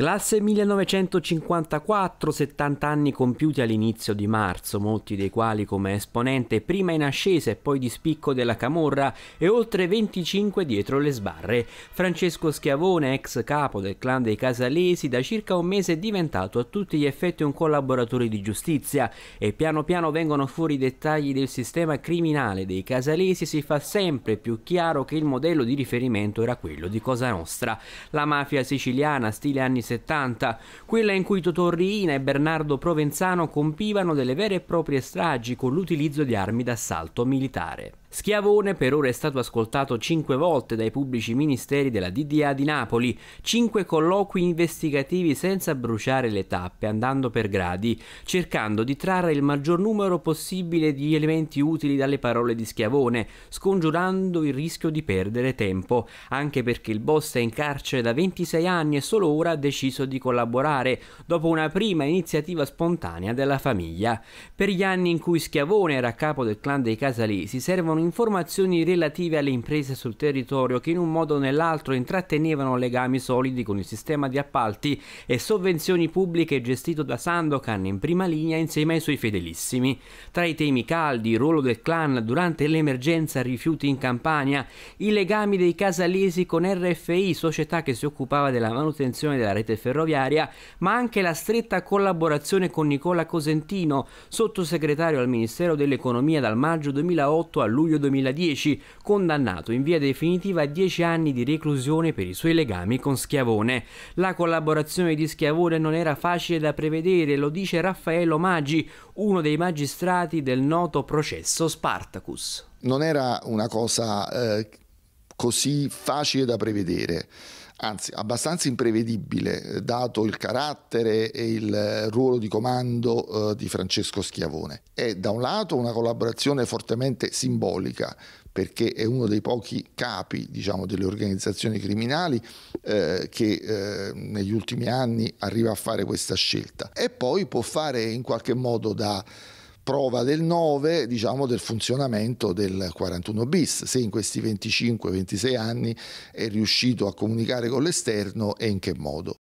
Classe 1954, 70 anni compiuti all'inizio di marzo, molti dei quali come esponente prima in ascesa e poi di spicco della Camorra e oltre 25 dietro le sbarre. Francesco Schiavone, ex capo del clan dei Casalesi, da circa un mese è diventato a tutti gli effetti un collaboratore di giustizia e piano piano vengono fuori i dettagli del sistema criminale dei Casalesi si fa sempre più chiaro che il modello di riferimento era quello di Cosa Nostra. La mafia siciliana, stile anni 70, quella in cui Totò Riina e Bernardo Provenzano compivano delle vere e proprie stragi con l'utilizzo di armi d'assalto militare. Schiavone per ora è stato ascoltato cinque volte dai pubblici ministeri della DDA di Napoli, cinque colloqui investigativi senza bruciare le tappe, andando per gradi, cercando di trarre il maggior numero possibile di elementi utili dalle parole di Schiavone, scongiurando il rischio di perdere tempo, anche perché il boss è in carcere da 26 anni e solo ora ha deciso di collaborare, dopo una prima iniziativa spontanea della famiglia. Per gli anni in cui Schiavone era a capo del clan dei Casalì si servono informazioni relative alle imprese sul territorio che in un modo o nell'altro intrattenevano legami solidi con il sistema di appalti e sovvenzioni pubbliche gestito da Sandokan in prima linea insieme ai suoi fedelissimi. Tra i temi caldi, il ruolo del clan durante l'emergenza rifiuti in Campania, i legami dei casalesi con RFI, società che si occupava della manutenzione della rete ferroviaria, ma anche la stretta collaborazione con Nicola Cosentino, sottosegretario al Ministero dell'Economia dal maggio 2008 a luglio luglio 2010, condannato in via definitiva a 10 anni di reclusione per i suoi legami con Schiavone. La collaborazione di Schiavone non era facile da prevedere, lo dice Raffaello Maggi, uno dei magistrati del noto processo Spartacus. Non era una cosa eh, così facile da prevedere anzi abbastanza imprevedibile, eh, dato il carattere e il eh, ruolo di comando eh, di Francesco Schiavone. È da un lato una collaborazione fortemente simbolica, perché è uno dei pochi capi diciamo, delle organizzazioni criminali eh, che eh, negli ultimi anni arriva a fare questa scelta. E poi può fare in qualche modo da prova del 9 diciamo, del funzionamento del 41 bis, se in questi 25-26 anni è riuscito a comunicare con l'esterno e in che modo.